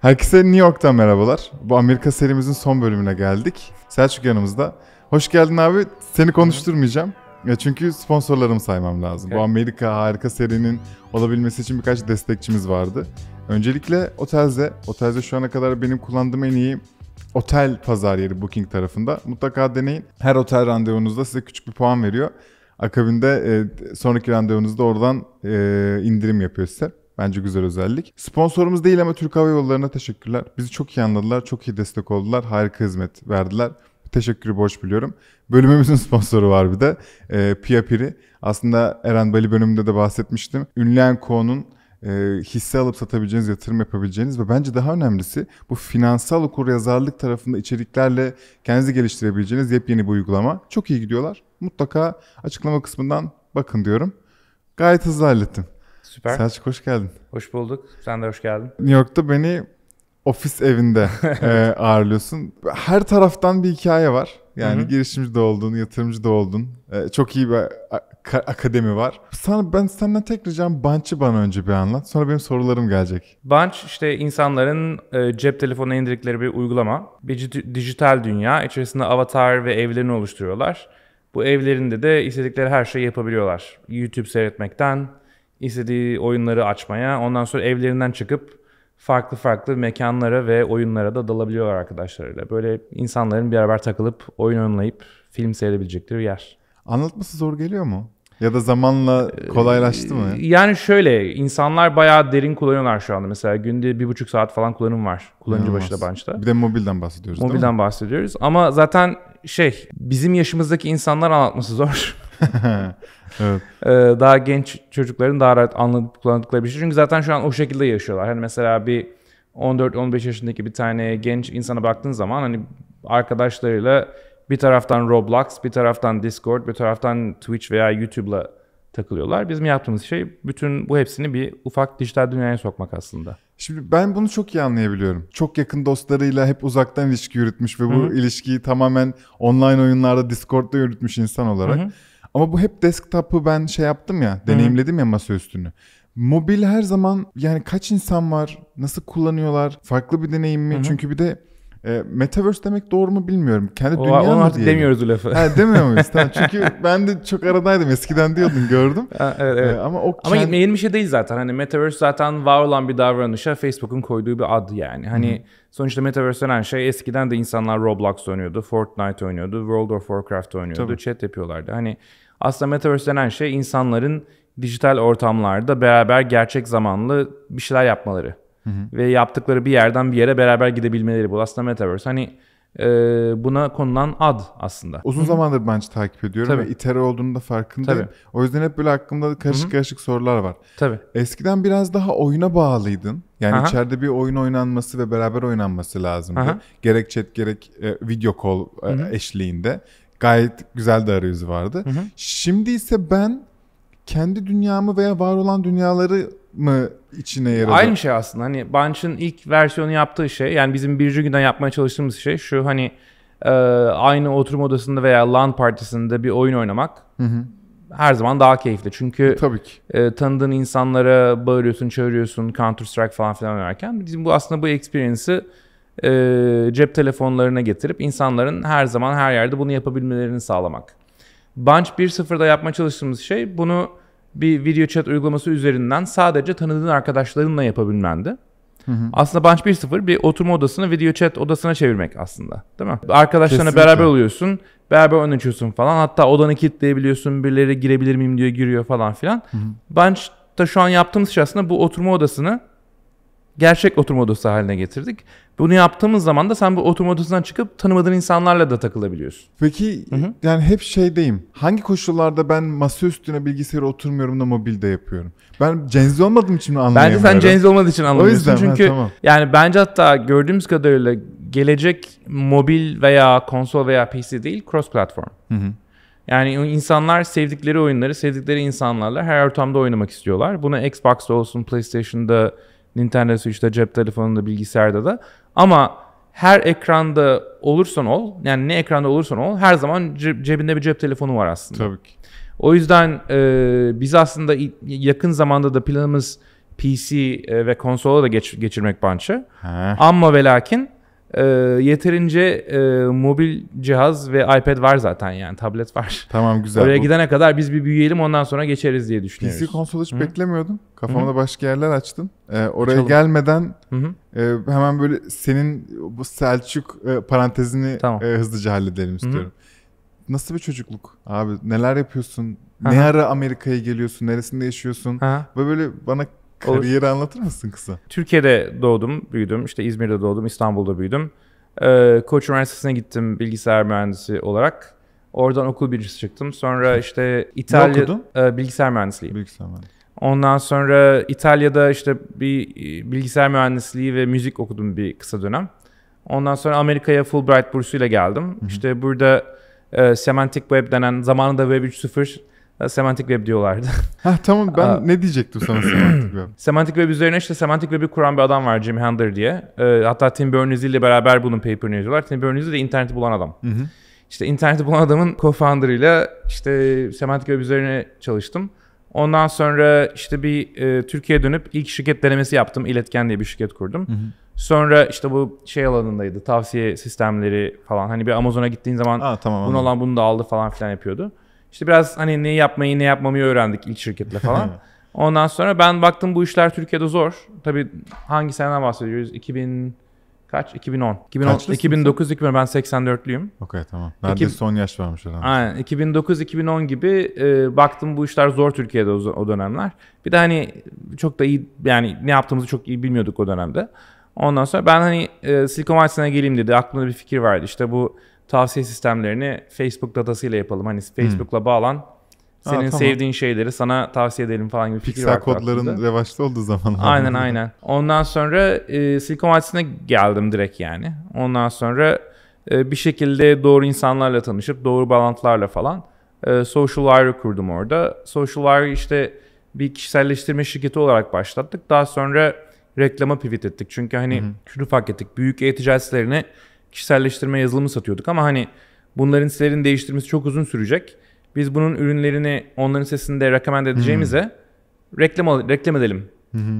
Herkese New York'tan merhabalar. Bu Amerika serimizin son bölümüne geldik. Selçuk yanımızda. Hoş geldin abi. Seni konuşturmayacağım. Ya çünkü sponsorlarımı saymam lazım. Evet. Bu Amerika harika serinin olabilmesi için birkaç destekçimiz vardı. Öncelikle Otelze. Otelze şu ana kadar benim kullandığım en iyi otel pazar yeri Booking tarafında. Mutlaka deneyin. Her otel randevunuzda size küçük bir puan veriyor. Akabinde e, sonraki randevunuzda oradan e, indirim yapıyor size. Bence güzel özellik. Sponsorumuz değil ama Türk Hava Yolları'na teşekkürler. Bizi çok iyi anladılar, çok iyi destek oldular, harika hizmet verdiler. Teşekkürü borç biliyorum. Bölümümüzün sponsoru var bir de. E, Pia Piri. Aslında Eren Bali bölümünde de bahsetmiştim. Ünlüyen Ko'nun e, hisse alıp satabileceğiniz, yatırım yapabileceğiniz ve bence daha önemlisi bu finansal okur yazarlık tarafında içeriklerle kendinizi geliştirebileceğiniz yepyeni bir uygulama. Çok iyi gidiyorlar. Mutlaka açıklama kısmından bakın diyorum. Gayet hızlı hallettim. Süper. Selçuk hoş geldin. Hoş bulduk. Sen de hoş geldin. New York'ta beni ofis evinde e, ağırlıyorsun. Her taraftan bir hikaye var. Yani Hı-hı. girişimci de oldun, yatırımcı da oldun. E, çok iyi bir akademi var. Sana ben senden tek ricam Bunch'ı bana önce bir anlat. Sonra benim sorularım gelecek. Bunch işte insanların e, cep telefonuna indirdikleri bir uygulama. Bir dijital dünya. İçerisinde avatar ve evlerini oluşturuyorlar. Bu evlerinde de istedikleri her şeyi yapabiliyorlar. YouTube seyretmekten istediği oyunları açmaya, ondan sonra evlerinden çıkıp farklı farklı mekanlara ve oyunlara da dalabiliyorlar arkadaşlarıyla. Böyle insanların bir beraber takılıp oyun oynayıp film seyredebilecekleri yer. Anlatması zor geliyor mu? Ya da zamanla kolaylaştı mı? Ee, yani şöyle insanlar bayağı derin kullanıyorlar şu anda. Mesela günde bir buçuk saat falan kullanım var. Kullanıcı başı da bançta. Bir de mobilden bahsediyoruz Mobilden bahsediyoruz. Ama zaten şey bizim yaşımızdaki insanlar anlatması zor. evet. Ee, daha genç çocukların daha rahat anlayıp kullandıkları bir şey. Çünkü zaten şu an o şekilde yaşıyorlar. Hani mesela bir 14-15 yaşındaki bir tane genç insana baktığın zaman hani arkadaşlarıyla bir taraftan Roblox, bir taraftan Discord, bir taraftan Twitch veya YouTube'la takılıyorlar. Bizim yaptığımız şey bütün bu hepsini bir ufak dijital dünyaya sokmak aslında. Şimdi ben bunu çok iyi anlayabiliyorum. Çok yakın dostlarıyla hep uzaktan ilişki yürütmüş ve bu Hı-hı. ilişkiyi tamamen online oyunlarda Discord'da yürütmüş insan olarak. Hı-hı. Ama bu hep desktop'u ben şey yaptım ya, Hı-hı. deneyimledim ya masaüstünü. Mobil her zaman yani kaç insan var, nasıl kullanıyorlar, farklı bir deneyim mi? Hı-hı. Çünkü bir de e, metaverse demek doğru mu bilmiyorum. Kendi o, dünya mı diye. demiyoruz bu lafı. Ha, demiyor muyuz? tamam. Çünkü ben de çok aradaydım. Eskiden diyordun gördüm. evet, evet. E, ama o ama kend... yeni bir şey değil zaten. Hani metaverse zaten var olan bir davranışa Facebook'un koyduğu bir ad yani. Hani Hı. sonuçta metaverse denen şey eskiden de insanlar Roblox oynuyordu, Fortnite oynuyordu, World of Warcraft oynuyordu, Tabii. chat yapıyorlardı. Hani aslında metaverse denen şey insanların dijital ortamlarda beraber gerçek zamanlı bir şeyler yapmaları. Hı Ve yaptıkları bir yerden bir yere beraber gidebilmeleri bu. Aslında Metaverse hani e, buna konulan ad aslında. Uzun zamandır bence takip ediyorum Tabii. ve itere olduğunu da farkındayım. Tabii. O yüzden hep böyle aklımda karışık Hı-hı. karışık sorular var. Tabii. Eskiden biraz daha oyuna bağlıydın. Yani Aha. içeride bir oyun oynanması ve beraber oynanması lazımdı. Aha. Gerek chat gerek e, video call e, Hı-hı. eşliğinde. Gayet güzel de arayüzü vardı. Hı-hı. Şimdi ise ben kendi dünyamı veya var olan dünyaları mı içine yaradı? Aynı şey aslında. Hani Bunch'ın ilk versiyonu yaptığı şey yani bizim birinci günden yapmaya çalıştığımız şey şu hani e, aynı oturma odasında veya LAN partisinde bir oyun oynamak hı hı. her zaman daha keyifli. Çünkü e, Tabii ki. E, tanıdığın insanlara bağırıyorsun, çağırıyorsun, Counter Strike falan filan oynarken bizim bu aslında bu experience'ı e, cep telefonlarına getirip insanların her zaman her yerde bunu yapabilmelerini sağlamak. Bunch 1.0'da yapmaya çalıştığımız şey bunu bir video chat uygulaması üzerinden sadece tanıdığın arkadaşlarınla yapabilmendi. Hı hı. Aslında Bunch 1.0 bir oturma odasını video chat odasına çevirmek aslında. Değil mi? Arkadaşlarına Kesinlikle. beraber oluyorsun. Beraber oyun açıyorsun falan. Hatta odanı kilitleyebiliyorsun. Birileri girebilir miyim diyor giriyor falan filan. Hı hı. Bunch'ta şu an yaptığımız şey aslında bu oturma odasını gerçek oturma odası haline getirdik. Bunu yaptığımız zaman da sen bu oturma odasından çıkıp tanımadığın insanlarla da takılabiliyorsun. Peki Hı-hı. yani hep şeydeyim. Hangi koşullarda ben masa üstüne bilgisayara oturmuyorum da mobilde yapıyorum? Ben cenzi olmadığım için mi anlayamıyorum? Bence sen cenzi olmadığın için anlamıyorsun. O yüzden çünkü ha, tamam. yani bence hatta gördüğümüz kadarıyla gelecek mobil veya konsol veya PC değil cross platform. Hı Yani insanlar sevdikleri oyunları sevdikleri insanlarla her ortamda oynamak istiyorlar. Buna Xbox'ta olsun, PlayStation'da Nintendo Switch'te, cep telefonunda, bilgisayarda da. Ama her ekranda olursan ol, yani ne ekranda olursan ol, her zaman cebinde bir cep telefonu var aslında. Tabii ki. O yüzden e, biz aslında yakın zamanda da planımız PC ve konsola da geç, geçirmek bançı. Ama ve lakin e, yeterince e, mobil cihaz ve iPad var zaten yani tablet var. Tamam güzel. Oraya bu. gidene kadar biz bir büyüyelim ondan sonra geçeriz diye düşünüyoruz. PC konsol hiç Hı-hı. beklemiyordum. Kafamda Hı-hı. başka yerler açtım. E, oraya Açalım. gelmeden e, hemen böyle senin bu Selçuk e, parantezini tamam. e, hızlıca halledelim istiyorum. Hı-hı. Nasıl bir çocukluk abi neler yapıyorsun? Hı-hı. Ne ara Amerika'ya geliyorsun? Neresinde yaşıyorsun? Hı-hı. Ve böyle bana Kariyeri anlatır mısın kısa? Türkiye'de doğdum, büyüdüm. İşte İzmir'de doğdum, İstanbul'da büyüdüm. Ee, Koç Üniversitesi'ne gittim bilgisayar mühendisi olarak. Oradan okul birincisi çıktım. Sonra işte İtalya... E, bilgisayar mühendisliği. Bilgisayar mühendisliği. Ondan sonra İtalya'da işte bir e, bilgisayar mühendisliği ve müzik okudum bir kısa dönem. Ondan sonra Amerika'ya Fulbright bursuyla geldim. Hı hı. İşte burada e, Semantic Web denen zamanında Web 3.0 ee, semantik Web diyorlardı. Ha tamam ben ne diyecektim sana semantik Web? Semantik Web üzerine işte Semantic Web'i kuran bir adam var Jim Handler diye. Ee, hatta Tim Berners-Lee ile beraber bunun paper'ını yazıyorlar. Tim Berners-Lee de interneti bulan adam. Hı hı. İşte interneti bulan adamın co ile işte semantik Web üzerine çalıştım. Ondan sonra işte bir e, Türkiye'ye dönüp ilk şirket denemesi yaptım. İletken diye bir şirket kurdum. Hı hı. Sonra işte bu şey alanındaydı. Tavsiye sistemleri falan. Hani bir Amazon'a gittiğin zaman Aa, tamam, bunu alan bunu da aldı falan filan yapıyordu. İşte biraz hani ne yapmayı ne yapmamayı öğrendik ilk şirketle falan. Ondan sonra ben baktım bu işler Türkiye'de zor. Tabii hangi seneden bahsediyoruz? 2000 kaç? 2010. 2010 2009 2010 ben 84'lüyüm. Okey tamam. Neredeyse 2000, son yaş varmış adam. Aynen 2009 2010 gibi e, baktım bu işler zor Türkiye'de o, o dönemler. Bir de hani çok da iyi yani ne yaptığımızı çok iyi bilmiyorduk o dönemde. Ondan sonra ben hani e, Silicon Vadisi'ne geleyim dedi. Aklımda bir fikir vardı. İşte bu tavsiye sistemlerini Facebook datasıyla yapalım. Hani hmm. Facebook'la bağlan. Senin Aa, tamam. sevdiğin şeyleri sana tavsiye edelim falan gibi fikir Pixel kodların aklımda. revaçta olduğu zaman. Aynen aynen. Ondan sonra e, Silikon Vadisi'ne geldim direkt yani. Ondan sonra e, bir şekilde doğru insanlarla tanışıp doğru bağlantılarla falan e, Social Wire kurdum orada. Social Wire işte bir kişiselleştirme şirketi olarak başlattık. Daha sonra reklama pivot ettik. Çünkü hani Hı-hı. şunu fark ettik. Büyük e-ticaret sitelerine kişiselleştirme yazılımı satıyorduk ama hani bunların sitelerini değiştirmesi çok uzun sürecek. Biz bunun ürünlerini onların sitesinde recommend edeceğimize hmm. reklam reklam edelim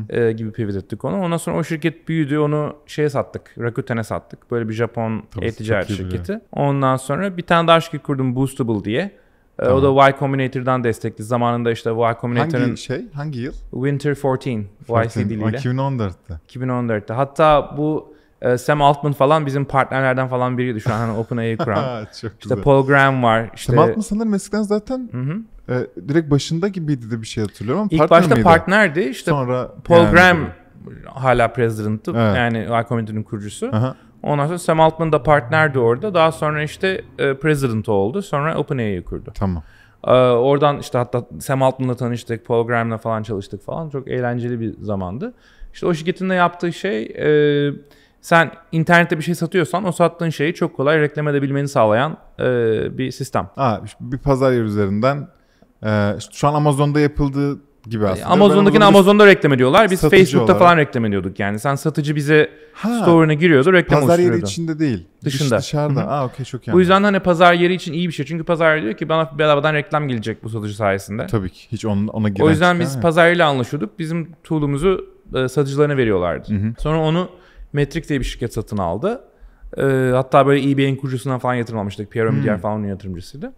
E, gibi pivot ettik onu. Ondan sonra o şirket büyüdü. Onu şeye sattık. Rakuten'e sattık. Böyle bir Japon e-ticaret şirketi. Ya. Ondan sonra bir tane daha şirket kurdum Boostable diye. Tamam. E, o da Y Combinator'dan destekli. Zamanında işte Y Combinator'ın... Hangi şey? Hangi yıl? Winter 14. 14 YCD'liyle. 2014'te. 2014'te. Hatta bu ee, Sam Altman falan bizim partnerlerden falan biriydi şu an hani OpenAI kuran. Çok işte güzel. Paul Graham var. İşte... Sam Altman sanırım eskiden zaten E, direkt başında gibiydi de bir şey hatırlıyorum ama İlk partner başta miydi? partnerdi. işte Sonra Paul yani... Graham hala president'tı. Evet. Yani iCommunity'nin kurucusu. Aha. Ondan sonra Sam Altman da partnerdi orada. Daha sonra işte e, president oldu. Sonra OpenAI'yi kurdu. Tamam. E, oradan işte hatta Sam Altman'la tanıştık. Paul Graham'la falan çalıştık falan. Çok eğlenceli bir zamandı. İşte o şirketin de yaptığı şey... E, sen internette bir şey satıyorsan o sattığın şeyi çok kolay reklam edebilmeni sağlayan e, bir sistem. Aa, bir pazar yeri üzerinden e, şu an Amazon'da yapıldığı gibi e, aslında. Amazon'dakini Amazon'da reklam ediyorlar. Biz Facebook'ta olarak. falan reklam ediyorduk yani. Sen satıcı bize ha, store'una giriyordu reklam Pazar yeri içinde değil. Dışında. Dış, dışarıda. Hı-hı. Aa okey çok iyi. Bu yüzden hani pazar yeri için iyi bir şey. Çünkü pazar yeri diyor ki bana bedavadan reklam gelecek bu satıcı sayesinde. Tabii ki. Hiç onun, ona giren O yüzden biz pazar ile anlaşıyorduk. Bizim tool'umuzu e, satıcılarına veriyorlardı. Hı-hı. Sonra onu Metric diye bir şirket satın aldı. E, hatta böyle eBay'in kurucusundan falan yatırım almıştık. Pierre Omidyar hmm. falan yatırımcısıydı.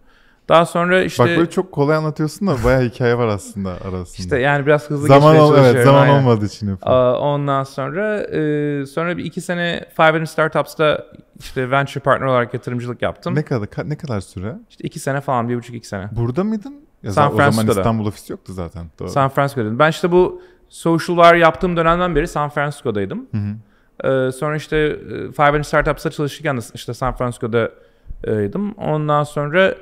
Daha sonra işte... Bak böyle çok kolay anlatıyorsun da bayağı hikaye var aslında arasında. İşte yani biraz hızlı zaman geçmeye ol, Evet, zaman aynen. olmadığı için Ondan sonra e, sonra bir iki sene Five and Startups'ta işte venture partner olarak yatırımcılık yaptım. Ne kadar ne kadar süre? İşte iki sene falan, bir buçuk iki sene. Burada mıydın? Ya San Francisco'da. O zaman İstanbul ofisi yoktu zaten. Doğru. San Francisco'daydım. Ben işte bu var yaptığım dönemden beri San Francisco'daydım. Hı hı. Ee, sonra işte e, Five Startups'a çalışırken de işte San Francisco'daydım. E, Ondan sonra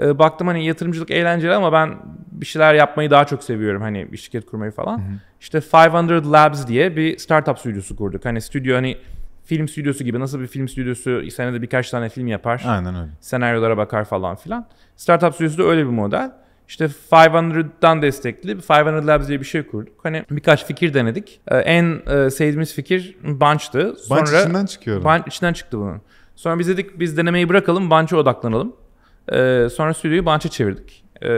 e, baktım hani yatırımcılık eğlenceli ama ben bir şeyler yapmayı daha çok seviyorum. Hani bir şirket kurmayı falan. Hı hı. İşte 500 Labs diye bir startup stüdyosu kurduk. Hani stüdyo hani film stüdyosu gibi nasıl bir film stüdyosu senede birkaç tane film yapar. Aynen öyle. Senaryolara bakar falan filan. Startup stüdyosu da öyle bir model. İşte 500'dan destekli 500 Labs diye bir şey kurduk. Hani birkaç fikir denedik. Ee, en e, sevdiğimiz fikir Bunch'tı. Sonra içinden çıkıyor. Bunch içinden çıktı bunun. Sonra biz dedik biz denemeyi bırakalım Bunch'a odaklanalım. Ee, sonra stüdyoyu Bunch'a çevirdik. Ee,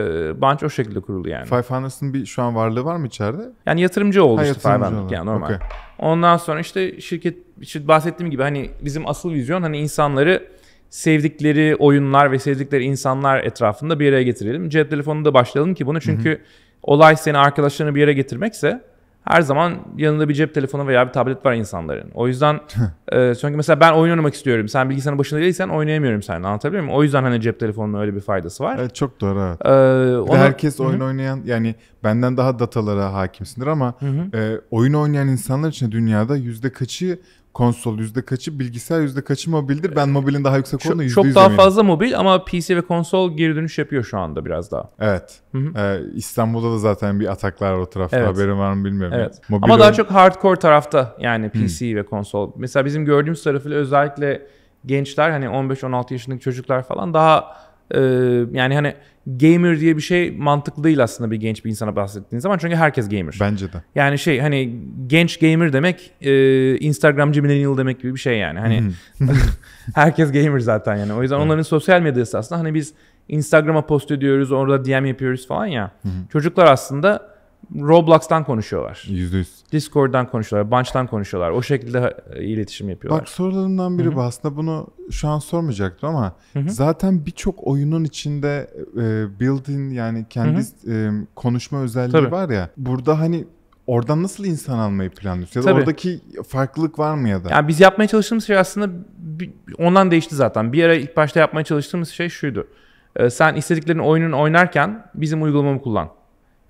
Bunch o şekilde kuruldu yani. 500'ın bir şu an varlığı var mı içeride? Yani yatırımcı oldu ha, işte 500 yani normal. Okay. Ondan sonra işte şirket işte bahsettiğim gibi hani bizim asıl vizyon hani insanları sevdikleri oyunlar ve sevdikleri insanlar etrafında bir araya getirelim. Cep telefonunda başlayalım ki bunu çünkü hı hı. olay seni arkadaşlarını bir yere getirmekse her zaman yanında bir cep telefonu veya bir tablet var insanların. O yüzden e, çünkü mesela ben oyun oynamak istiyorum. Sen bilgisayarın başında değilsen oynayamıyorum seninle anlatabiliyor muyum? O yüzden hani cep telefonunun öyle bir faydası var. Evet çok doğru. Evet. Ee, ona... Herkes oyun Hı-hı. oynayan yani benden daha datalara hakimsindir ama e, oyun oynayan insanlar için dünyada yüzde kaçı konsol yüzde kaçı bilgisayar yüzde kaçı mobildir? Ben mobilin daha yüksek olduğunu yüzde Çok daha fazla mobil ama PC ve konsol geri dönüş yapıyor şu anda biraz daha. Evet. Ee, İstanbul'da da zaten bir ataklar o tarafta. Evet. Haberim var mı bilmiyorum. Evet. Mobil ama daha çok hardcore tarafta yani PC Hı. ve konsol. Mesela bizim gördüğümüz tarafıyla özellikle gençler hani 15-16 yaşındaki çocuklar falan daha ee, yani hani gamer diye bir şey mantıklı değil aslında bir genç bir insana bahsettiğin zaman çünkü herkes gamer. Bence de. Yani şey hani genç gamer demek e, Instagramcı millennial demek gibi bir şey yani. Hani herkes gamer zaten yani. O yüzden onların evet. sosyal medyası aslında hani biz Instagram'a post ediyoruz, orada DM yapıyoruz falan ya. Hı hı. Çocuklar aslında Roblox'tan konuşuyorlar. %100. Discord'dan konuşuyorlar, Bunch'tan konuşuyorlar. O şekilde iletişim yapıyorlar. Bak sorularımdan biri Hı-hı. bu. Aslında bunu şu an sormayacaktım ama Hı-hı. zaten birçok oyunun içinde e, built-in yani kendi e, konuşma özelliği Tabii. var ya. Burada hani oradan nasıl insan almayı planlıyorsun? Ya da Tabii. oradaki farklılık var mı ya da? Yani biz yapmaya çalıştığımız şey aslında bir, ondan değişti zaten. Bir ara ilk başta yapmaya çalıştığımız şey şuydu. Ee, sen istediklerin oyunun oynarken bizim uygulamamı kullan.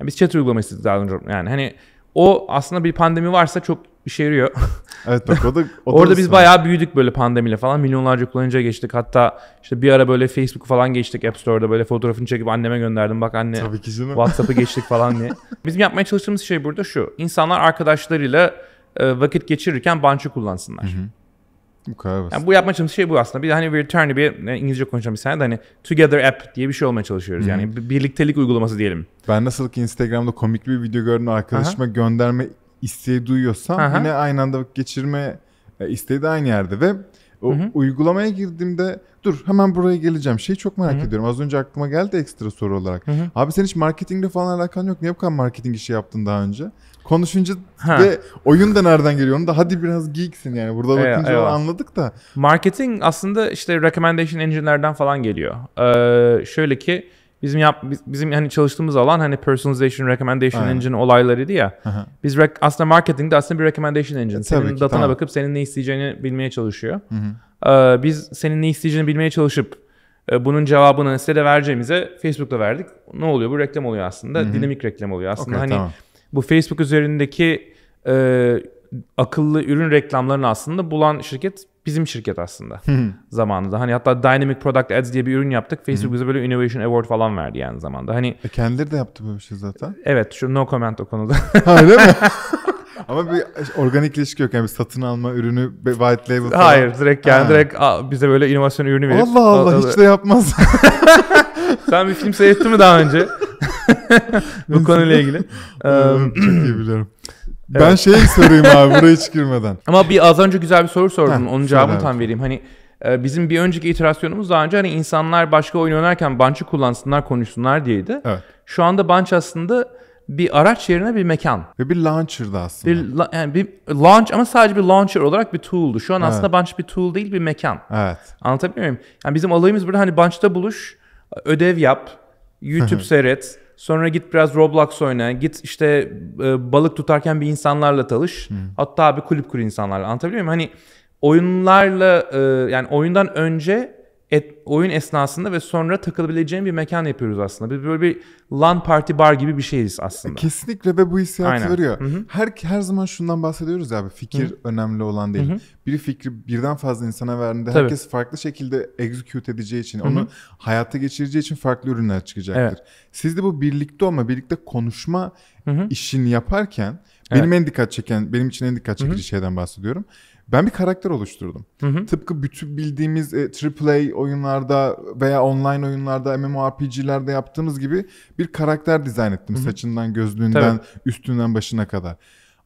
Yani biz chat uygulaması daha önce yani hani o aslında bir pandemi varsa çok işe yarıyor. Evet bak o da, o Orada biz bayağı büyüdük böyle pandemiyle falan. Milyonlarca kullanıcıya geçtik. Hatta işte bir ara böyle Facebook falan geçtik App Store'da böyle fotoğrafını çekip anneme gönderdim. Bak anne Tabii ki canım. WhatsApp'ı geçtik falan diye. Bizim yapmaya çalıştığımız şey burada şu. İnsanlar arkadaşlarıyla e, vakit geçirirken Bunch'ı kullansınlar. Hı hı. Bu kadar basit. Yani bu yapmaya çalıştığım şey bu aslında. Bir de hani We're Trying to İngilizce konuşan bir sene de hani Together App diye bir şey olmaya çalışıyoruz. Hı-hı. Yani birliktelik uygulaması diyelim. Ben nasıl ki Instagram'da komik bir video gördüm arkadaşıma Aha. gönderme isteği duyuyorsam Aha. yine aynı anda vakit geçirme e, isteği de aynı yerde ve o Hı-hı. uygulamaya girdiğimde dur hemen buraya geleceğim. Şeyi çok merak Hı-hı. ediyorum. Az önce aklıma geldi ekstra soru olarak. Hı-hı. Abi sen hiç marketingle falan alakan yok. Niye bu kadar marketing işi yaptın daha önce? Konuşunca ha. ve oyun da nereden geliyor onu da hadi biraz geeksin yani. Burada bakınca eyvah, anladık da. Marketing aslında işte recommendation engine'lerden falan geliyor. Ee, şöyle ki Bizim yap bizim hani çalıştığımız alan hani personalization recommendation Aynen. engine olaylarıydı ya. Aha. Biz rec- aslında de aslında bir recommendation engine. E, senin ki, datana tamam. bakıp senin ne isteyeceğini bilmeye çalışıyor. Ee, biz senin ne isteyeceğini bilmeye çalışıp e, bunun cevabını size de vereceğimize Facebook'ta verdik. Ne oluyor? Bu reklam oluyor aslında. Hı hı. Dinamik reklam oluyor aslında. Okay, hani tamam. bu Facebook üzerindeki e, akıllı ürün reklamlarını aslında bulan şirket bizim şirket aslında zamanında. Hani hatta Dynamic Product Ads diye bir ürün yaptık. Facebook bize böyle Innovation Award falan verdi yani zamanda. Hani e kendileri de yaptı böyle bir şey zaten. Evet şu no comment o konuda. Öyle mi? Ama bir organik ilişki yok yani bir satın alma ürünü white label falan. Hayır direkt yani ha. direkt bize böyle inovasyon ürünü verip. Allah Allah a, hiç de yapmaz. Sen bir film seyrettin mi daha önce? Bu konuyla ilgili. Çok iyi biliyorum. Ben evet. şey sorayım abi buraya hiç girmeden. Ama bir az önce güzel bir soru sordun. Heh, Onun cevabını abi. tam vereyim. Hani e, bizim bir önceki iterasyonumuz daha önce hani insanlar başka oyun oynarken bunch'ı kullansınlar, konuşsunlar diyeydi. Evet. Şu anda bunch aslında bir araç yerine bir mekan. Ve bir launcher da aslında. Bir, yani bir launch ama sadece bir launcher olarak bir tool'du. Şu an evet. aslında bunch bir tool değil bir mekan. Evet. Anlatabiliyor muyum? Yani bizim alayımız burada hani bunch'ta buluş, ödev yap, YouTube seyret, Sonra git biraz Roblox oyna. Git işte e, balık tutarken bir insanlarla talış. Hmm. Hatta bir kulüp kur insanlarla. Anlatabiliyor muyum? Hani oyunlarla e, yani oyundan önce et, oyun esnasında ve sonra takılabileceğin bir mekan yapıyoruz aslında. Bir böyle bir LAN party bar gibi bir şeyiz aslında. E, kesinlikle ve bu hissiyatı Aynen. veriyor. Hı-hı. Her her zaman şundan bahsediyoruz ya abi fikir Hı-hı. önemli olan değil. Hı-hı. Bir fikri birden fazla insana verdiğinde Tabii. herkes farklı şekilde execute edeceği için, Hı-hı. onu hayata geçireceği için farklı ürünler çıkacaktır. Evet. Siz de bu birlikte olma, birlikte konuşma Hı-hı. işini yaparken benim evet. en dikkat çeken, benim için en dikkat çekici Hı-hı. şeyden bahsediyorum. Ben bir karakter oluşturdum. Hı hı. Tıpkı bütün bildiğimiz e, AAA oyunlarda veya online oyunlarda, MMORPG'lerde yaptığımız gibi bir karakter dizayn ettim. Hı hı. Saçından, gözlüğünden, Tabii. üstünden başına kadar.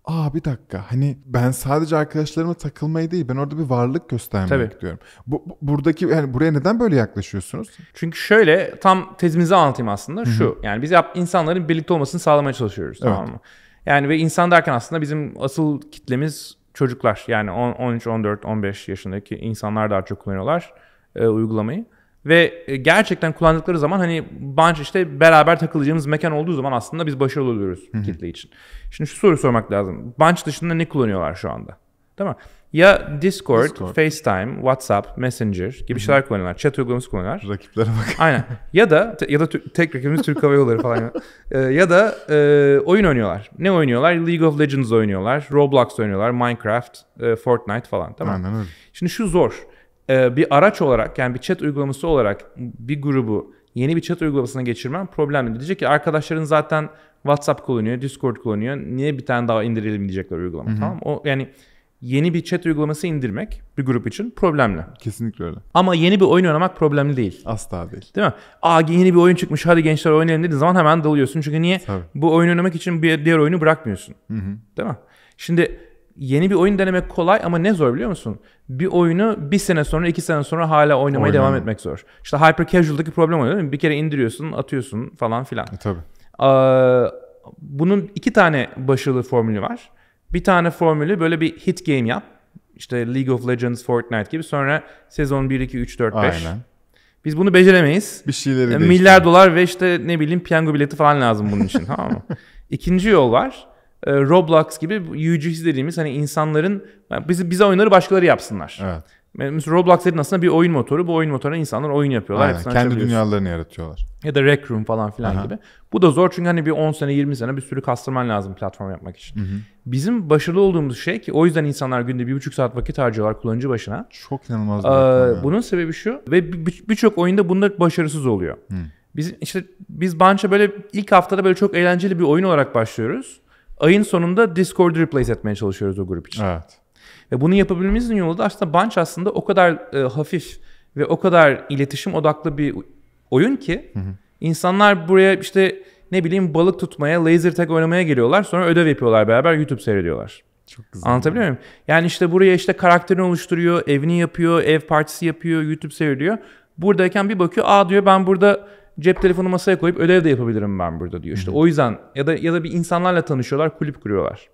Aa bir dakika hani ben sadece arkadaşlarımla takılmayı değil ben orada bir varlık göstermek Tabii. diyorum. Bu, bu buradaki yani buraya neden böyle yaklaşıyorsunuz? Çünkü şöyle tam tezimizi anlatayım aslında Hı-hı. şu. Yani biz yap, insanların birlikte olmasını sağlamaya çalışıyoruz evet. tamam mı? Yani ve insan derken aslında bizim asıl kitlemiz çocuklar yani 10, 13, 14, 15 yaşındaki insanlar daha çok kullanıyorlar e, uygulamayı. Ve e, gerçekten kullandıkları zaman hani bunch işte beraber takılacağımız mekan olduğu zaman aslında biz başarılı oluyoruz kitle için. Şimdi şu soruyu sormak lazım. Bunch dışında ne kullanıyorlar şu anda? Tamam. Ya Discord, Discord, FaceTime, WhatsApp, Messenger gibi Hı-hı. şeyler kullanıyorlar. Chat uygulaması kullanıyorlar. Rakiplere bak. Aynen. Ya da ya da tek rakibimiz Türk Hava Yolları falan. ee, ya da e, oyun oynuyorlar. Ne oynuyorlar? League of Legends oynuyorlar, Roblox oynuyorlar, Minecraft, e, Fortnite falan. Tamam. Aynen öyle. Şimdi şu zor. Ee, bir araç olarak yani bir chat uygulaması olarak bir grubu yeni bir chat uygulamasına geçirmem problemli. Diyecek ki arkadaşların zaten WhatsApp kullanıyor, Discord kullanıyor. Niye bir tane daha indirelim diyecekler uygulama. Hı-hı. Tamam? O yani yeni bir chat uygulaması indirmek bir grup için problemli. Kesinlikle öyle. Ama yeni bir oyun oynamak problemli değil. Asla değil. Değil mi? Aa yeni bir oyun çıkmış hadi gençler oynayalım dediğin zaman hemen dalıyorsun. Çünkü niye? Tabii. Bu oyun oynamak için bir diğer oyunu bırakmıyorsun. Hı hı. Değil mi? Şimdi yeni bir oyun denemek kolay ama ne zor biliyor musun? Bir oyunu bir sene sonra iki sene sonra hala oynamaya Oynayalım. devam etmek zor. İşte hyper casual'daki problem oluyor değil mi? Bir kere indiriyorsun atıyorsun falan filan. E, tabii. Ee, bunun iki tane başarılı formülü var bir tane formülü böyle bir hit game yap. İşte League of Legends, Fortnite gibi. Sonra sezon 1, 2, 3, 4, 5. Aynen. Biz bunu beceremeyiz. Bir şeyleri yani Milyar dolar ve işte ne bileyim piyango bileti falan lazım bunun için. tamam mı? İkinci yol var. Ee, Roblox gibi UGC dediğimiz hani insanların bizi bize oyunları başkaları yapsınlar. Evet. Roblox dediğin aslında bir oyun motoru. Bu oyun motoruna insanlar oyun yapıyorlar. Aynen, kendi dünyalarını yaratıyorlar. Ya da Rec Room falan filan Aha. gibi. Bu da zor çünkü hani bir 10 sene 20 sene bir sürü kastırman lazım platform yapmak için. Hı hı. Bizim başarılı olduğumuz şey ki o yüzden insanlar günde bir buçuk saat vakit harcıyorlar kullanıcı başına. Çok inanılmaz. Ee, yani. Bunun sebebi şu ve birçok oyunda bunda başarısız oluyor. Hı. Biz işte biz Bunch'a böyle ilk haftada böyle çok eğlenceli bir oyun olarak başlıyoruz. Ayın sonunda Discord'u replace etmeye çalışıyoruz o grup için. Evet. Ve bunu yapabilmemizin yolu da aslında Bunch aslında o kadar e, hafif ve o kadar iletişim odaklı bir oyun ki hı hı. insanlar buraya işte ne bileyim balık tutmaya, laser tag oynamaya geliyorlar. Sonra ödev yapıyorlar beraber YouTube seyrediyorlar. Çok güzel. Anlatabiliyor yani. muyum? Yani işte buraya işte karakterini oluşturuyor, evini yapıyor, ev partisi yapıyor, YouTube seyrediyor. Buradayken bir bakıyor, aa diyor ben burada cep telefonu masaya koyup ödev de yapabilirim ben burada diyor. İşte Hı-hı. o yüzden ya da ya da bir insanlarla tanışıyorlar, kulüp kuruyorlar.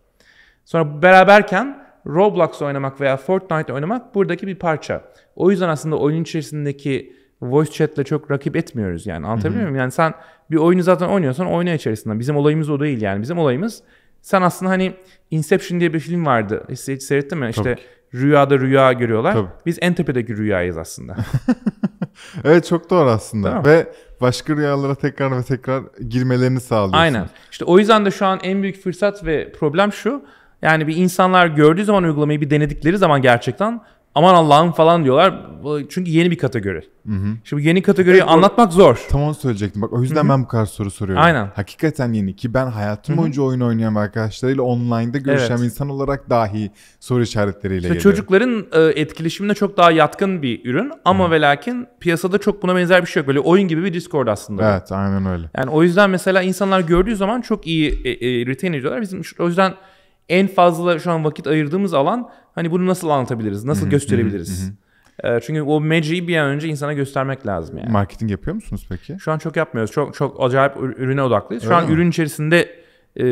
Sonra beraberken Roblox oynamak veya Fortnite oynamak buradaki bir parça. O yüzden aslında oyun içerisindeki voice chatle çok rakip etmiyoruz yani anlatabiliyor muyum? Yani sen bir oyunu zaten oynuyorsan oyna içerisinde. Bizim olayımız o değil yani. Bizim olayımız sen aslında hani Inception diye bir film vardı. Hiç seyrettin mi? İşte Tabii. rüyada rüya görüyorlar. Tabii. Biz en tepedeki rüyayız aslında. evet çok doğru aslında. Tamam. Ve başka rüyalara tekrar ve tekrar girmelerini sağlıyorsun. Aynen. İşte o yüzden de şu an en büyük fırsat ve problem şu. Yani bir insanlar gördüğü zaman uygulamayı bir denedikleri zaman gerçekten aman Allah'ım falan diyorlar. Çünkü yeni bir kategori. Hı hı. Şimdi yeni kategoriyi evet, anlatmak zor. Tam onu söyleyecektim. Bak o yüzden hı hı. ben bu kadar soru soruyorum. Aynen. Hakikaten yeni ki ben hayatım hı boyunca oyun oynayan arkadaşlarıyla online'da görüşen evet. insan olarak dahi soru işaretleriyle işte geliyorum. Çocukların e, etkileşimine çok daha yatkın bir ürün ama hı. ve lakin piyasada çok buna benzer bir şey yok. Böyle oyun gibi bir Discord aslında. Evet aynen öyle. Yani o yüzden mesela insanlar gördüğü zaman çok iyi e, e, retain ediyorlar. Bizim o yüzden en fazla şu an vakit ayırdığımız alan hani bunu nasıl anlatabiliriz, nasıl Hı-hı, gösterebiliriz? Hı-hı. Çünkü o magiyi bir an önce insana göstermek lazım yani. Marketing yapıyor musunuz peki? Şu an çok yapmıyoruz. Çok çok acayip ürüne odaklıyız. Şu Öyle an mi? ürün içerisinde e,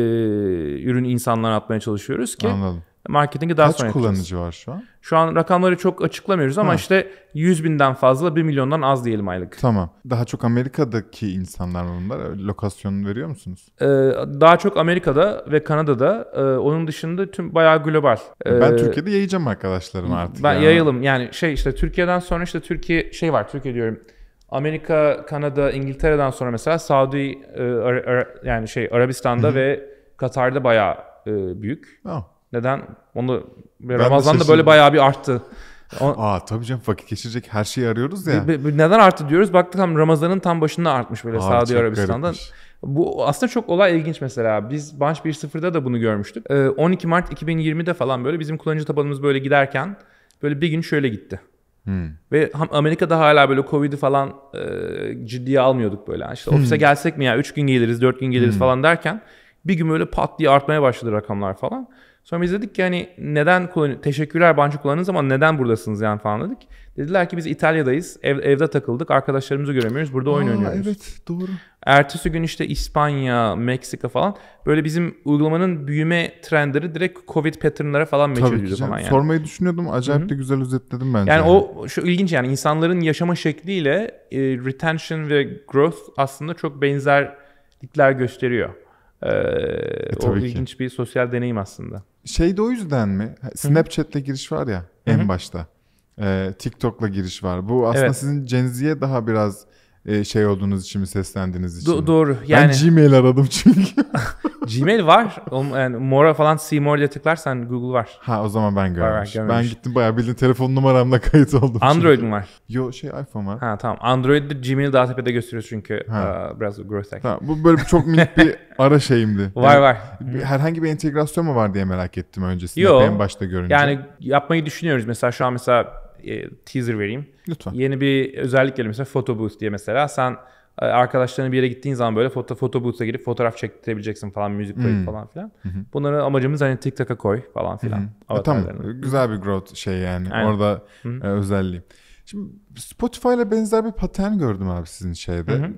ürün insanlara atmaya çalışıyoruz ki Anladım marketingi daha Kaç sonra Kaç kullanıcı var şu an? Şu an rakamları çok açıklamıyoruz ama ha. işte 100 binden fazla 1 milyondan az diyelim aylık. Tamam. Daha çok Amerika'daki insanlar mı bunlar? Lokasyonunu veriyor musunuz? Ee, daha çok Amerika'da ve Kanada'da. Ee, onun dışında tüm bayağı global. E, ee, ben Türkiye'de yayacağım arkadaşlarım artık. Ben ya. yayalım. Yani şey işte Türkiye'den sonra işte Türkiye şey var Türkiye diyorum. Amerika, Kanada, İngiltere'den sonra mesela Saudi e, ara, ara, yani şey Arabistan'da Hı-hı. ve Katar'da bayağı e, büyük. Oh. Neden? Onu ben Ramazan'da böyle bayağı bir arttı. O... Aa tabii canım fakir geçirecek her şeyi arıyoruz ya. Be, be, neden arttı diyoruz? Baktık tam Ramazan'ın tam başında artmış böyle Aa, Saudi Arabistan'dan. Bu aslında çok olay ilginç mesela. Biz Banş 1.0'da da bunu görmüştük. Ee, 12 Mart 2020'de falan böyle bizim kullanıcı tabanımız böyle giderken böyle bir gün şöyle gitti. Hmm. Ve Amerika'da hala böyle Covid'i falan e, ciddiye almıyorduk böyle. İşte hmm. ofise gelsek mi ya 3 gün geliriz 4 gün geliriz hmm. falan derken bir gün böyle pat diye artmaya başladı rakamlar falan. Sonra biz dedik ki hani neden kullan teşekkürler banço kullandığınız ama neden buradasınız yani falan dedik. Dediler ki biz İtalya'dayız. Ev, evde takıldık. Arkadaşlarımızı göremiyoruz. Burada Aa, oyun oynuyoruz. Evet doğru. Ertesi gün işte İspanya, Meksika falan. Böyle bizim uygulamanın büyüme trendleri direkt Covid patternlara falan meşhur ediyor falan yani. Sormayı düşünüyordum. Acayip Hı-hı. de güzel özetledim bence. Yani, yani o şu ilginç yani insanların yaşama şekliyle e, retention ve growth aslında çok benzerlikler gösteriyor. Ee, e, e o ilginç bir sosyal deneyim aslında. Şey de o yüzden mi? Snapchat'le giriş var ya Hı-hı. en başta. Ee, TikTok'la giriş var. Bu aslında evet. sizin Gen Z'ye daha biraz e, şey olduğunuz için mi seslendiğiniz için? Do- mi? doğru. Yani... Ben Gmail aradım çünkü. Gmail var. Yani Mora falan C More diye tıklarsan Google var. Ha o zaman ben görmüş. Ben gittim bayağı bildiğin telefon numaramla kayıt oldum. Android mi var? Yo şey iPhone var. Ha tamam. Android'de Gmail daha tepede gösteriyor çünkü ha. Uh, biraz growth hack. Tamam, bu böyle çok minik bir ara şeyimdi. Var yani, var. Herhangi bir entegrasyon mu var diye merak ettim öncesinde. Yo. En başta görünce. Yani yapmayı düşünüyoruz. Mesela şu an mesela e, teaser vereyim. Lütfen. Yeni bir özellik geliyor mesela photo booth diye mesela sen e, arkadaşlarına bir yere gittiğin zaman böyle foto foto booth'a girip fotoğraf çektirebileceksin falan müzik koyup hmm. falan filan. Hı hı. Bunların amacımız hani TikTok'a koy falan filan. Hı E, tamam. Güzel bir growth şey yani. Aynen. Orada hı hı. E, özelliği. Şimdi Spotify'la benzer bir patern gördüm abi sizin şeyde. Hı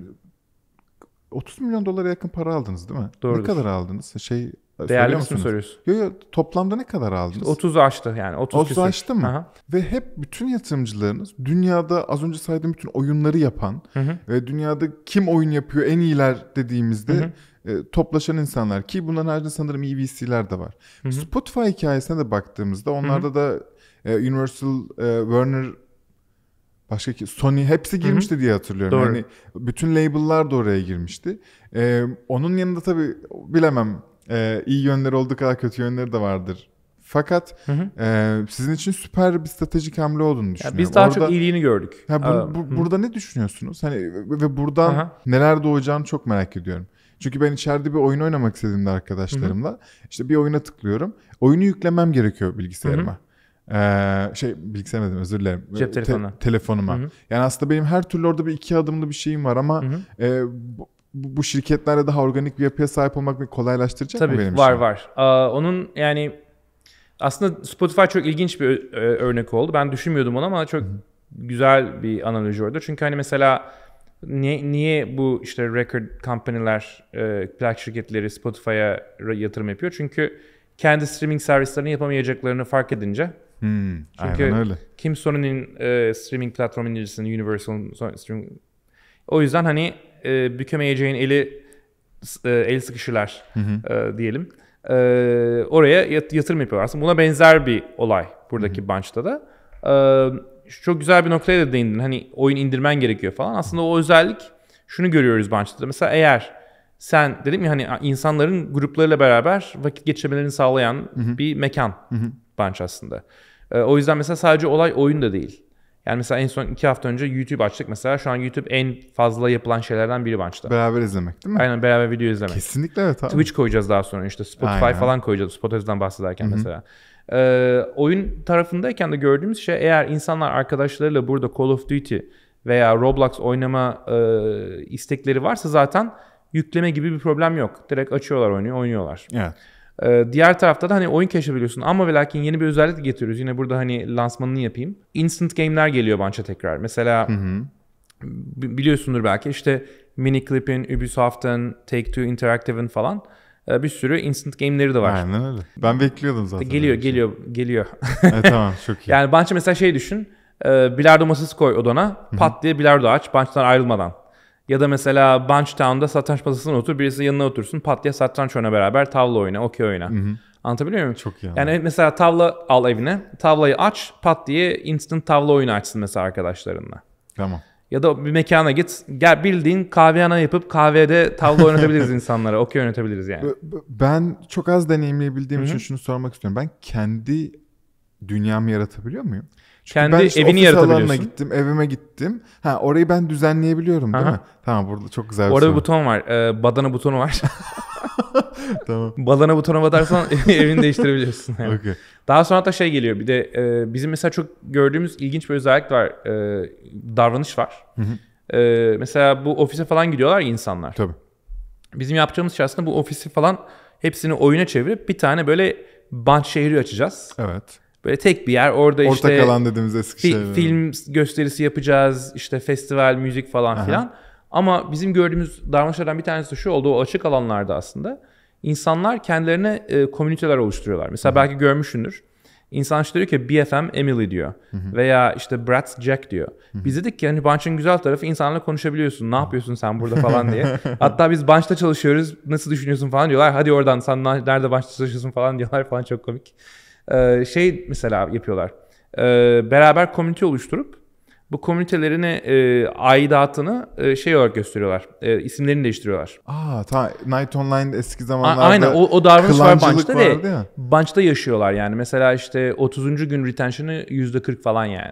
30 milyon dolara yakın para aldınız değil mi? Doğrudur. Ne kadar aldınız? Şey Değerli mi soruyorsun? Yok yok toplamda ne kadar aldınız? İşte 30'u aştı yani 30 30 aştı mı? Aha. Ve hep bütün yatırımcılarınız dünyada az önce saydığım bütün oyunları yapan Hı-hı. ve dünyada kim oyun yapıyor en iyiler dediğimizde Hı-hı e, toplaşan insanlar ki bunların haricinde sanırım EVC'ler de var. Hı-hı. Spotify hikayesine de baktığımızda onlarda Hı-hı. da e, Universal e, Warner başka ki Sony hepsi girmişti Hı-hı. diye hatırlıyorum. Doğru. Yani bütün label'lar da oraya girmişti. E, onun yanında tabii bilemem e, iyi yönleri olduğu kadar kötü yönleri de vardır. Fakat hı hı. E, sizin için süper bir stratejik hamle olduğunu düşünüyorum. Ya biz daha Orada, çok iyiliğini gördük. Ya bu, bu, hı. burada ne düşünüyorsunuz? Hani ve buradan hı neler doğacağını çok merak ediyorum. Çünkü ben içeride bir oyun oynamak istediğimde arkadaşlarımla hı hı. işte bir oyuna tıklıyorum. Oyunu yüklemem gerekiyor bilgisayarıma. Hı hı. Ee, şey bilgisayar dedim özür dilerim. Cep telefonuna. Te- telefonuma. Hı-hı. Yani aslında benim her türlü orada bir iki adımlı bir şeyim var ama Hı-hı. e, bu, bu şirketlerde daha organik bir yapıya sahip olmak kolaylaştıracak Tabii, mı benim var, için? Tabii var var. onun yani aslında Spotify çok ilginç bir e, örnek oldu. Ben düşünmüyordum onu ama çok Hı. güzel bir analoji orada. Çünkü hani mesela niye, niye bu işte record company'ler, e, plak şirketleri Spotify'a yatırım yapıyor? Çünkü kendi streaming servislerini yapamayacaklarını fark edince. Hmm, Çünkü aynen öyle. Kim Sony'nin e, streaming platformunun Universal'ın streaming o yüzden hani e, bükemeyeceğin eli e, el sıkışırlar hı hı. E, diyelim. E, oraya yatırım yapıyorlar. Buna benzer bir olay buradaki hı Bunch'ta da. E, çok güzel bir noktaya da değindin. Hani oyun indirmen gerekiyor falan. Aslında o özellik şunu görüyoruz Bunch'ta da. Mesela eğer sen dedim ya hani insanların gruplarıyla beraber vakit geçirmelerini sağlayan hı hı. bir mekan hı hı. Bunch aslında. E, o yüzden mesela sadece olay oyun da değil. Yani mesela en son iki hafta önce YouTube açtık mesela. Şu an YouTube en fazla yapılan şeylerden biri Bunch'ta. Beraber izlemek değil mi? Aynen beraber video izlemek. Kesinlikle evet abi. Twitch koyacağız daha sonra işte Spotify Aynen. falan koyacağız. Spotify'dan bahsederken Hı-hı. mesela. Ee, oyun tarafındayken de gördüğümüz şey eğer insanlar arkadaşlarıyla burada Call of Duty veya Roblox oynama e, istekleri varsa zaten yükleme gibi bir problem yok. Direkt açıyorlar oynuyor, oynuyorlar. Evet. Ee, diğer tarafta da hani oyun keşfedebiliyorsun ama ve lakin yeni bir özellik getiriyoruz. Yine burada hani lansmanını yapayım. Instant game'ler geliyor bança tekrar. Mesela hı hı. biliyorsundur belki işte Miniclip'in, Ubisoft'ın, Take-Two Interactive'ın falan e, bir sürü instant game'leri de var. Aynen öyle. Ben bekliyordum zaten. Şey. Geliyor, geliyor, şey. geliyor. e, tamam, çok iyi. Yani Bunch'a mesela şey düşün. E, bilardo masası koy odana. Pat diye bilardo aç. Bunch'tan ayrılmadan. Ya da mesela Bunch Town'da satranç masasına otur birisi yanına otursun pat diye satranç oyna beraber tavla oyna okey oyna. Hı hı. Anlatabiliyor muyum? Çok iyi. Yani. mesela tavla al evine tavlayı aç pat diye instant tavla oyunu açsın mesela arkadaşlarınla. Tamam. Ya da bir mekana git. Gel bildiğin kahvehana yapıp kahvede tavla oynatabiliriz insanlara. Okey oynatabiliriz yani. Ben çok az deneyimleyebildiğim Hı-hı. için şunu sormak istiyorum. Ben kendi dünyamı yaratabiliyor muyum? Çünkü Kendi ben evini yaratabiliyorsun. gittim, evime gittim. Ha orayı ben düzenleyebiliyorum değil Aha. mi? Tamam burada çok güzel bir Orada bir buton var. Ee, badana butonu var. tamam. Badana butona batarsan evini değiştirebiliyorsun. Yani. Okay. Daha sonra da şey geliyor. Bir de e, bizim mesela çok gördüğümüz ilginç bir özellik var. E, davranış var. E, mesela bu ofise falan gidiyorlar insanlar. Tabii. Bizim yapacağımız şey aslında bu ofisi falan hepsini oyuna çevirip bir tane böyle band şehri açacağız. Evet. Böyle tek bir yer. Orada Ortak işte alan dediğimiz eski Fi- şey, film gösterisi yapacağız. işte festival, müzik falan Aha. filan. Ama bizim gördüğümüz davranışlardan bir tanesi de şu oldu. O açık alanlarda aslında insanlar kendilerine e, komüniteler oluşturuyorlar. Mesela Hı-hı. belki görmüşsündür. İnsan işte diyor ki BFM Emily diyor. Hı-hı. Veya işte Bratz Jack diyor. Hı-hı. Biz dedik ki hani Bunch'ın güzel tarafı insanla konuşabiliyorsun. Ne yapıyorsun sen burada falan diye. Hatta biz Bunch'ta çalışıyoruz. Nasıl düşünüyorsun falan diyorlar. Hadi oradan sen nerede Bunch'ta çalışıyorsun falan diyorlar falan çok komik. Ee, şey mesela yapıyorlar. Ee, beraber komünite oluşturup bu komünitelerini e, aidatını e, şey olarak gösteriyorlar. E, isimlerini değiştiriyorlar. Aa ta Night Online eski zamanlarda. A, aynen o, o davranış var Bunch'ta ve Bunch'ta yaşıyorlar yani. Mesela işte 30. gün retention'ı %40 falan yani.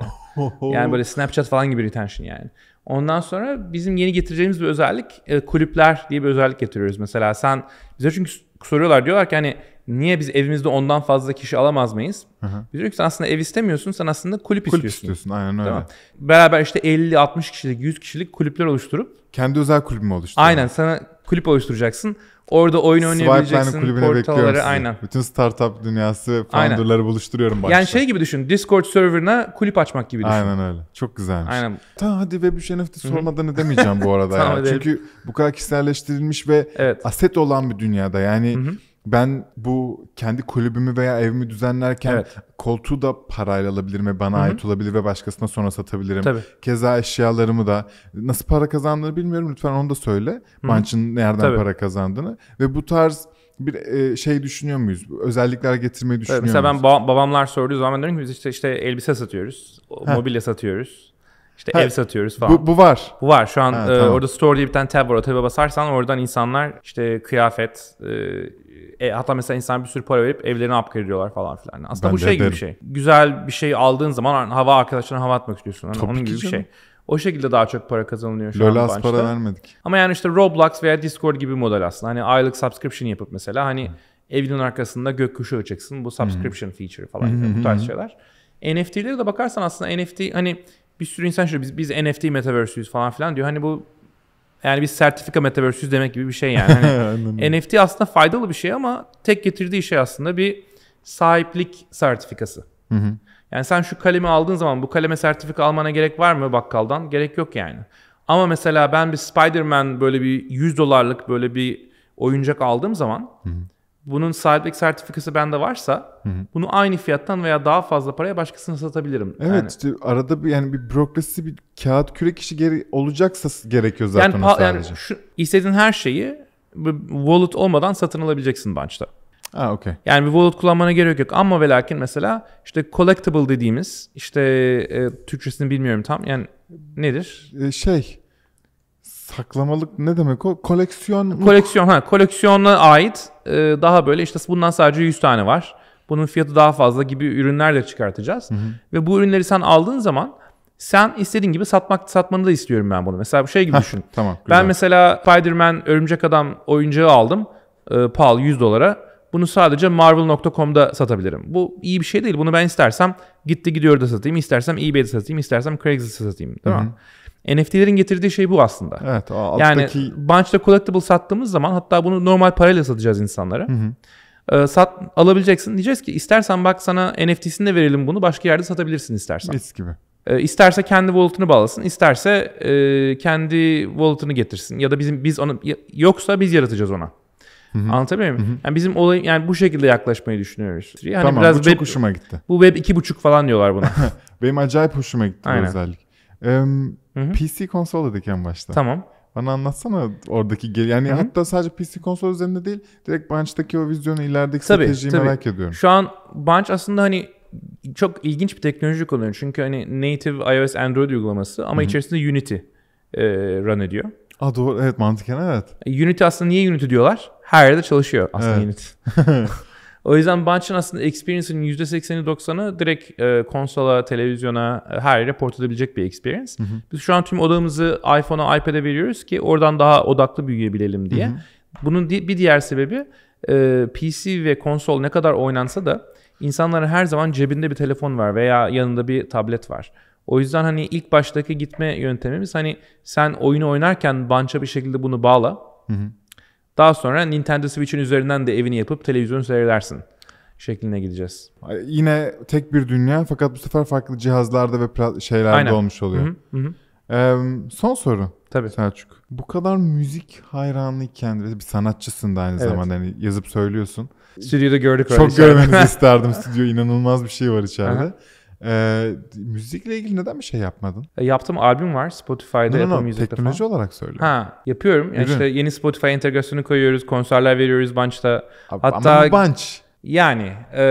yani böyle Snapchat falan gibi retention yani. Ondan sonra bizim yeni getireceğimiz bir özellik e, kulüpler diye bir özellik getiriyoruz. Mesela sen bize çünkü soruyorlar diyorlar ki hani niye biz evimizde ondan fazla kişi alamaz mıyız? Hı hı. Biz diyor ki sen aslında ev istemiyorsun sen aslında kulüp, kulüp istiyorsun. istiyorsun aynen öyle. Tamam. Beraber işte 50-60 kişilik 100 kişilik kulüpler oluşturup. Kendi özel kulübümü oluştur. Aynen sana kulüp oluşturacaksın. Orada oyun oynayabileceksin. kulübüne portalları, bekliyorum aynen. Bütün startup dünyası ve founderları aynen. buluşturuyorum başta. Yani şey gibi düşün. Discord serverına kulüp açmak gibi düşün. Aynen öyle. Çok güzelmiş. Aynen. Tamam hadi Web3 NFT sormadan demeyeceğim bu arada. tamam, ya. Çünkü bu kadar kişiselleştirilmiş ve evet. aset olan bir dünyada. Yani Hı-hı ben bu kendi kulübümü veya evimi düzenlerken evet. koltuğu da parayla alabilir mi, bana Hı-hı. ait olabilir ve başkasına sonra satabilirim. Tabii. Keza eşyalarımı da nasıl para kazandığını bilmiyorum lütfen onu da söyle. Manç'ın nereden Tabii. para kazandığını ve bu tarz bir e, şey düşünüyor muyuz? Özellikler getirmeyi düşünüyor evet, mesela muyuz? Mesela ben ba- babamlar sorduğu zaman diyorum ki biz işte, işte elbise satıyoruz, Heh. mobilya satıyoruz işte ha, ev satıyoruz falan. Bu, bu var. Bu var. Şu an ha, e, tamam. orada store diye bir tane tab var. O tab'a basarsan oradan insanlar işte kıyafet, e, e, hatta mesela insan bir sürü para verip evlerini upgrade ediyorlar falan filan. Aslında ben bu şey ederim. gibi bir şey. Güzel bir şey aldığın zaman hava arkadaşlarına hava atmak istiyorsun. Yani Tabii onun gibi canım. bir şey. O şekilde daha çok para kazanılıyor şu Lola an başta. para vermedik. Ama yani işte Roblox veya Discord gibi model aslında. Hani aylık subscription yapıp mesela hani hmm. evinin arkasında gökkuşu açacaksın. Bu subscription hmm. feature falan hmm. bu tarz şeyler. NFT'lere de bakarsan aslında NFT hani bir sürü insan şöyle biz, biz NFT metaverse'üyüz falan filan diyor. Hani bu yani bir sertifika metaverse'üyüz demek gibi bir şey yani. Hani NFT aslında faydalı bir şey ama tek getirdiği şey aslında bir sahiplik sertifikası. Hı hı. Yani sen şu kalemi aldığın zaman bu kaleme sertifika almana gerek var mı bakkaldan? Gerek yok yani. Ama mesela ben bir Spider-Man böyle bir 100 dolarlık böyle bir oyuncak aldığım zaman hı hı bunun sahiplik sertifikası bende varsa hı hı. bunu aynı fiyattan veya daha fazla paraya başkasına satabilirim. Evet yani. işte arada bir yani bir bürokrasi bir kağıt kürek işi geri olacaksa gerekiyor zaten yani, o sadece. Yani şu, istediğin her şeyi wallet olmadan satın alabileceksin bunch'ta. Ha okey. Yani bir wallet kullanmana gerek yok ama velakin mesela işte collectible dediğimiz işte e, Türkçesini bilmiyorum tam yani nedir? E, şey Saklamalık ne demek o? Koleksiyon Koleksiyon ha koleksiyona ait e, daha böyle işte bundan sadece 100 tane var. Bunun fiyatı daha fazla gibi ürünler de çıkartacağız. Hı hı. Ve bu ürünleri sen aldığın zaman sen istediğin gibi satmak satmanı da istiyorum ben bunu. Mesela bu şey gibi Heh, düşün. Tamam. Güzel. Ben mesela Spider-Man Örümcek Adam oyuncağı aldım. E, pahalı 100 dolara. Bunu sadece marvel.com'da satabilirim. Bu iyi bir şey değil. Bunu ben istersem gitti gidiyor da satayım, istersem eBay'de satayım, istersem Craigslist'te satayım. Değil Hı-hı. mi? NFT'lerin getirdiği şey bu aslında. Evet. O alttaki... Yani bunch'ta collectible sattığımız zaman hatta bunu normal parayla satacağız insanlara. Hı hı. E, sat alabileceksin. Diyeceğiz ki istersen bak sana NFT'sini de verelim bunu başka yerde satabilirsin istersen. Mis gibi. E, isterse kendi wallet'ını bağlasın, isterse e, kendi wallet'ını getirsin ya da bizim biz onu yoksa biz yaratacağız ona. Hı-hı. Anlatabiliyor muyum? Hı-hı. Yani bizim olayım yani bu şekilde yaklaşmayı düşünüyoruz. Yani tamam biraz bu çok web, hoşuma gitti. Bu web iki buçuk falan diyorlar buna. Benim acayip hoşuma gitti Aynen. özellik. Um, PC konsol dedik en başta. Tamam. Bana anlatsana oradaki yani Hı-hı. hatta sadece PC konsol üzerinde değil direkt Bunch'taki o vizyonu ilerideki tabii, stratejiyi tabii. merak ediyorum. Şu an Bunch aslında hani çok ilginç bir teknoloji kullanıyor. Çünkü hani native iOS Android uygulaması ama Hı-hı. içerisinde Unity e, run ediyor. Aa doğru evet mantıken evet. Unity aslında niye Unity diyorlar? Her yerde çalışıyor aslında evet. Unity. O yüzden Bunch'ın aslında experience'ın %80'i 90'ı direkt e, konsola, televizyona e, her yere port edebilecek bir experience. Hı hı. Biz şu an tüm odamızı iPhone'a, iPad'e veriyoruz ki oradan daha odaklı büyüyebilelim diye. Hı hı. Bunun di- bir diğer sebebi e, PC ve konsol ne kadar oynansa da insanların her zaman cebinde bir telefon var veya yanında bir tablet var. O yüzden hani ilk baştaki gitme yöntemimiz hani sen oyunu oynarken bança bir şekilde bunu bağla. Hı hı. Daha sonra Nintendo Switch'in üzerinden de evini yapıp televizyon seyredersin şekline gideceğiz. Yine tek bir dünya fakat bu sefer farklı cihazlarda ve şeylerde Aynen. olmuş oluyor. Hı hı, Ee, son soru. Tabii. Selçuk. Bu kadar müzik hayranlığı kendiniz bir sanatçısın da aynı evet. zamanda hani yazıp söylüyorsun. Stüdyoda gördük Çok şey. görmenizi isterdim stüdyo inanılmaz bir şey var içeride. Aha. Ee, müzikle ilgili neden bir şey yapmadın? E, yaptığım albüm var Spotify'da no, no, no, müzikle teknoloji falan. olarak söylüyorum. Ha, yapıyorum. Yani işte yeni Spotify entegrasyonu koyuyoruz, konserler veriyoruz Bunch'ta. Abi, Hatta ama Bunch yani e,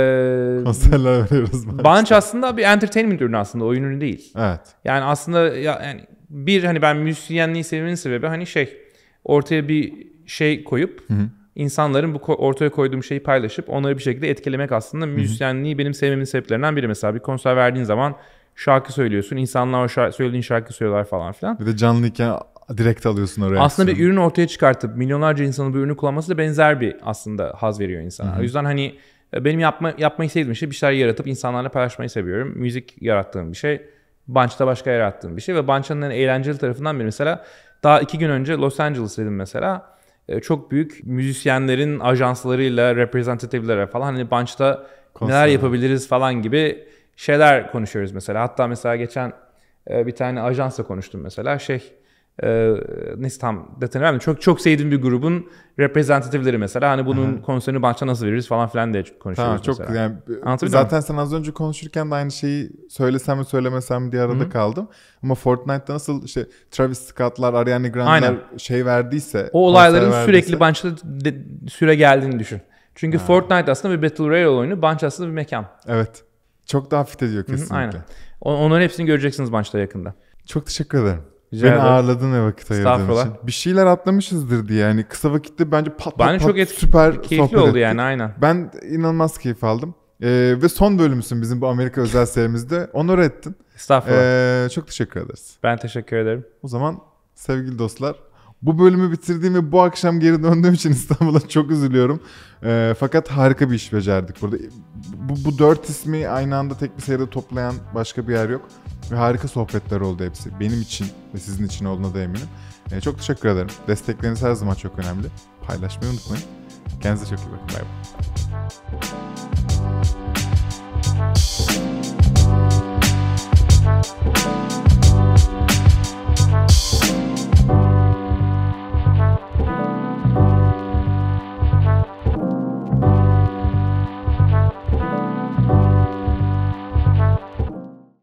konserler veriyoruz Bunch. Bunch aslında bir entertainment ürünü aslında, oyun ürünü değil. Evet. Yani aslında ya, yani bir hani ben müzisyenliği sevmemin sebebi hani şey ortaya bir şey koyup hı hı insanların bu ortaya koyduğum şeyi paylaşıp onları bir şekilde etkilemek aslında Hı-hı. müzisyenliği benim sevmemin sebeplerinden biri. Mesela bir konser verdiğin zaman şarkı söylüyorsun. İnsanlar o şarkı, söylediğin şarkı söylüyorlar falan filan. Bir de canlıyken direkt alıyorsun oraya. Aslında bir ürün ortaya çıkartıp milyonlarca insanın bu ürünü kullanması da benzer bir aslında haz veriyor insana. Hı-hı. O yüzden hani e, benim yapma, yapmayı sevdiğim şey bir şeyler yaratıp insanlarla paylaşmayı seviyorum. Müzik yarattığım bir şey. Bunch'ta başka yarattığım bir şey. Ve Bunch'ın en eğlenceli tarafından biri mesela daha iki gün önce Los Angeles dedim mesela ee, çok büyük müzisyenlerin ajanslarıyla, representative'lere falan hani bunch'ta Konser. neler yapabiliriz falan gibi şeyler konuşuyoruz mesela. Hatta mesela geçen e, bir tane ajansla konuştum mesela şey e, neyse tam detayını vermedim. Çok çok sevdiğim bir grubun reprezentatifleri mesela. Hani bunun Hı-hı. konserini başta nasıl veririz falan filan diye konuşuyoruz tamam, çok, mesela. Yani, zaten mi? sen az önce konuşurken de aynı şeyi söylesem mi söylemesem diye arada Hı-hı. kaldım. Ama Fortnite'da nasıl işte Travis Scott'lar, Ariana Grande'lar şey verdiyse... O olayların verdiyse... sürekli bunch'ta süre geldiğini düşün. Çünkü ha. Fortnite aslında bir Battle Royale oyunu. Bunch aslında bir mekan. Evet. Çok daha fit ediyor kesinlikle. Hı-hı, aynen. Onların hepsini göreceksiniz Bunch'ta yakında. Çok teşekkür ederim. Rica Beni ağırladın ve vakit ayırdığın için. Bir şeyler atlamışızdır diye yani kısa vakitte bence pat pat, pat çok etki, süper keyifli oldu ettik. yani aynen. Ben inanılmaz keyif aldım. Ee, ve son bölümüsün bizim bu Amerika özel serimizde. Onur ettin. Estağfurullah. Ee, çok teşekkür ederiz. Ben teşekkür ederim. O zaman sevgili dostlar bu bölümü bitirdiğim ve bu akşam geri döndüğüm için İstanbul'a çok üzülüyorum. Ee, fakat harika bir iş becerdik burada. Bu, bu dört ismi aynı anda tek bir seyirde toplayan başka bir yer yok. Ve harika sohbetler oldu hepsi. Benim için ve sizin için olduğuna da eminim. E, çok teşekkür ederim. Destekleriniz her zaman çok önemli. Paylaşmayı unutmayın. Kendinize çok iyi bakın. Bay bay.